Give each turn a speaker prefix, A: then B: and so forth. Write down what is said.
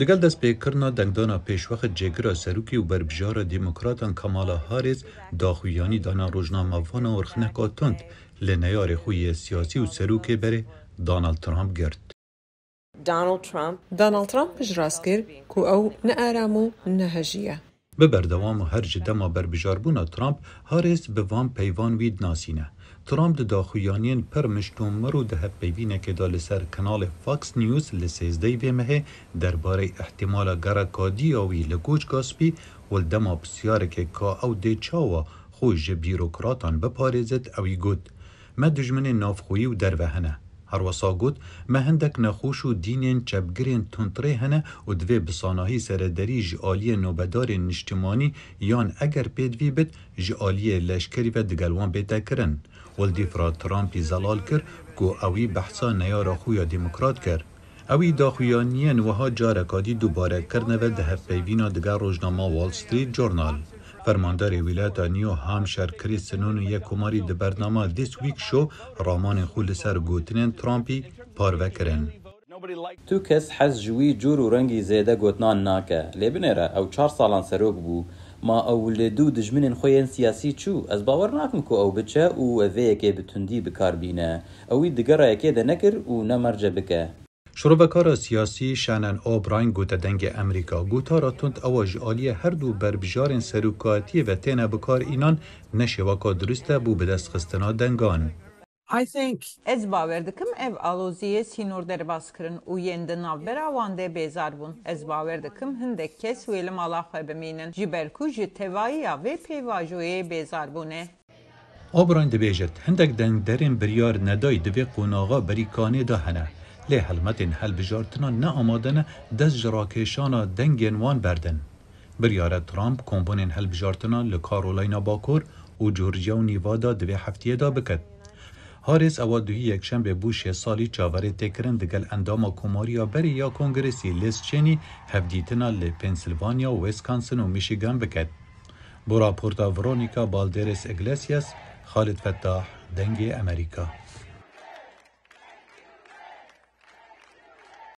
A: Digal destpêkirina dengdana pêşvext cêgira serokê û berbijara demokratan Kamala Harris daxuyanî dana rojnama vana orxineka tund li neyarê xwe yê siyasî û serokê berê Donald Trump girt.
B: Donald Trump ji rast kir ku ew ne aram û nehejî ye.
A: Bi berdewam her ji dema berbijarbûna Trump Harris bi van peyvan wî dinasîne. Trump di daxuyaniyên per miştommer û di hevpeyvînekê da li ser kanalê Fox News li sêzdeyê vêmehê derbarê ehtimala gerekadiya wî li koçka spî wel dema pirsiyarekê ka ew dê çawa xwe ji bîrokratan biparêzit ewî got. Me dijminê navxweyî û dervehine. هەروەسا گوت مە هەندێک نەخۆش و دینێن چەپگرێن تونترێ هەنە و دوێ بساناهی سەرەدەری ژی عالیە نوبەدارێن نیشتیمانی یان ئەگەر پێدوی بت ژی عالیە لەشکری بە دگەلوان بێتەکردن ولدی فرا ترامپی زەلال کرد کو ئەوی بەحسا نەیارە خویە دیموکرات کرد ئەوی داخویانیەن وەها جارەکادی دووبارەکردنەوە دە هەفپەیوینا دگە ڕۆژنامە والستریت جۆرنال. Fermandarê Wîleta e New Hampshire Chris Sinon yek kumarî di bernama This Week Show ramanên xwe li ser gotinên Trumpî parve kirin.
C: Tu kes hez ji wî cûr û rengî zêde gotinan nake. Lêbinêre ew çar salan serok bû. Ma ew li du dijminên xwe yên siyasî çû. Ez bawer nakim ku ew biçe û evê yekê bi tundî bikarbîne. Ew wî digera yekê de nekir û nemerce bike.
A: شروع کار سیاسی شانن اوبراین گوتا دنگ امریکا گوتا را تند اواج آلی هر دو بر بجار سروکاتی و تینه بکار اینان نشه وکا درسته بو به دست خستنا دنگان.
B: از باور دکم اف سینور در باز کرن او یند نابر آوانده بیزار بون از باور دکم هنده کس ویل مالا خوابه مینن جیبرکو جی توایی و پیواجوی بیزار بونه
A: آبران دبیجت هندک دنگ درین بریار ندای دوی قناغا بری دهنه لی هلمتین هل بجارتنا نه آمادنه دست جراکشانا دنگین وان بردن. بریاره ترامپ کمبونین هل بجارتنا لکارولاینا باکور و جورجیا و نیوادا دوی هفتیه دا بکد. هاریس اوا دوی یکشنبه بوش سالی چاوری تکرن دگل انداما کوماریا بری یا کنگرسی لیس چینی هفدیتنا لی پنسلوانیا و ویسکانسن و میشیگان بکد. برا پورتا ورونیکا بالدرس اگلیسیاس خالد فتاح دنگ امریکا